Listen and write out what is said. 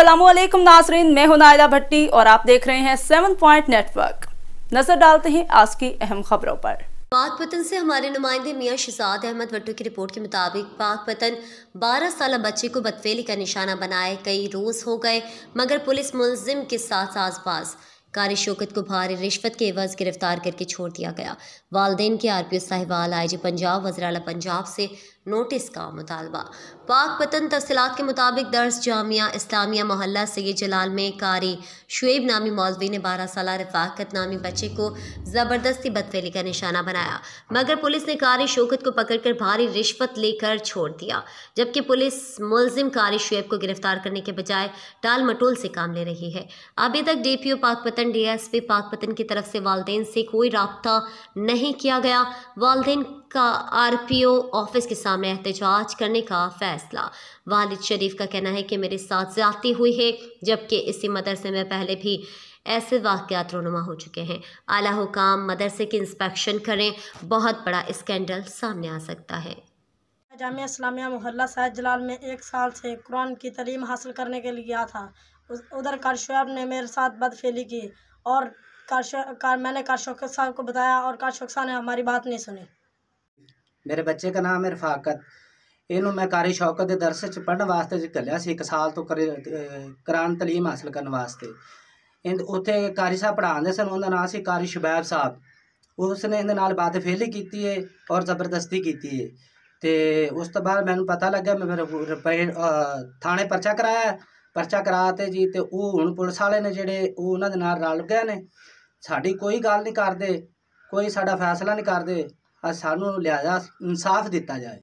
असलम नाजरीन मैं हूं नायदा भट्टी और आप देख रहे हैं सेवन पॉइंट नेटवर्क नजर डालते हैं आज की अहम खबरों पर पाक पतन से हमारे नुमाइंदे मियां शिजाद अहमद भट्टू की रिपोर्ट के मुताबिक पाक पतन 12 साल बच्चे को बदफेली का निशाना बनाए कई रोज हो गए मगर पुलिस मुलजिम के साथ आस पास कार्य शोकत को भारी रिश्वत के एवज गिरफ्तार करके छोड़ दिया गया वालदेन के R P O Sahiwal I G Punjab वजराला पंजाब से नोटिस का मुतालबा पाक वतन तफसलत के मुताबिक दर्ज जामिया इस्लामिया मोहल्ला सैद जलाल में कारी शुएब नामी मौलवी ने बारह साल रफाकत नामी बच्चे को ज़बरदस्ती बदफेली का निशाना बनाया मगर पुलिस ने कारी शोकत को पकड़ कर भारी रिश्वत लेकर छोड़ दिया जबकि पुलिस मुलिम कारी शुएब को गिरफ्तार करने के बजाय टाल मटोल से काम ले रही है अभी तक डी पी ओ पाक पतन डी एस पी पाक पतन की तरफ से वालदेन से कोई रबता नहीं किया गया वालदेन का आरपीओ ऑफिस के सामने एहतजाज करने का फैसला वालिद शरीफ का कहना है कि मेरे साथ ज्यादा हुई है जबकि इसी मदरसे में पहले भी ऐसे वाक़ात रोनुमा हो चुके हैं आला हुकाम मदरसे की इंस्पेक्शन करें बहुत बड़ा स्कैंडल सामने आ सकता है जामिया इस्लामिया मोहल्ला सैद जलाल में एक साल से कुरान की तलीम हासिल करने के लिए गया था उधर कारशोब ने मेरे साथ बदफेली की और कार मैंने कारशोक साहब को बताया और कारशोक साहब ने हमारी बात नहीं सुनी ਮੇਰੇ ਬੱਚੇ ਦਾ ਨਾਮ ਹੈ ਰਫਾਕਤ ਇਹਨੂੰ ਮੈਂ ਕਾਰੀ ਸ਼ੌਕਤ ਦੇ ਦਰਸ ਚ ਪੜਨ ਵਾਸਤੇ ਜ ਸੀ ਇੱਕ ਸਾਲ ਤੋਂ ਕੁਰਾਨ ਤਾਲੀਮ ਹਾਸਲ ਕਰਨ ਵਾਸਤੇ ਇਹ ਉੱਥੇ ਕਾਰੀ ਸਾਹਿਬ ਪੜਾਉਂਦੇ ਸਨ ਉਹਨਾਂ ਦਾ ਨਾਮ ਸੀ ਕਾਰੀ ਸ਼ਬੈਬ ਸਾਹਿਬ ਉਸਨੇ ਇਹਦੇ ਨਾਲ ਬਾਤ ਫੇਲੀ ਕੀਤੀ ਹੈ ਔਰ ਜ਼ਬਰਦਸਤੀ ਕੀਤੀ ਹੈ ਤੇ ਉਸ ਤੋਂ ਬਾਅਦ ਮੈਨੂੰ ਪਤਾ ਲੱਗਾ ਮੈਂ ਫਿਰ ਥਾਣੇ ਪਰਚਾ ਕਰਾਇਆ ਪਰਚਾ ਕਰਾਤੇ ਜੀ ਤੇ ਉਹ ਹੁਣ ਪੁਲਿਸ ਵਾਲੇ ਨੇ ਜਿਹੜੇ ਉਹ ਉਹਨਾਂ ਦੇ ਨਾਲ ਰਲ ਗਏ ਨੇ ਸਾਡੀ ਕੋਈ ਗੱਲ ਨਹੀਂ ਕਰਦੇ ਕੋਈ ਸਾਡਾ ਫੈਸਲਾ ਨਹੀਂ ਕਰਦੇ ਸਾਨੂੰ ਲਿਹਾਜ਼ਾ ਇਨਸਾਫ ਦਿੱਤਾ ਜਾਏ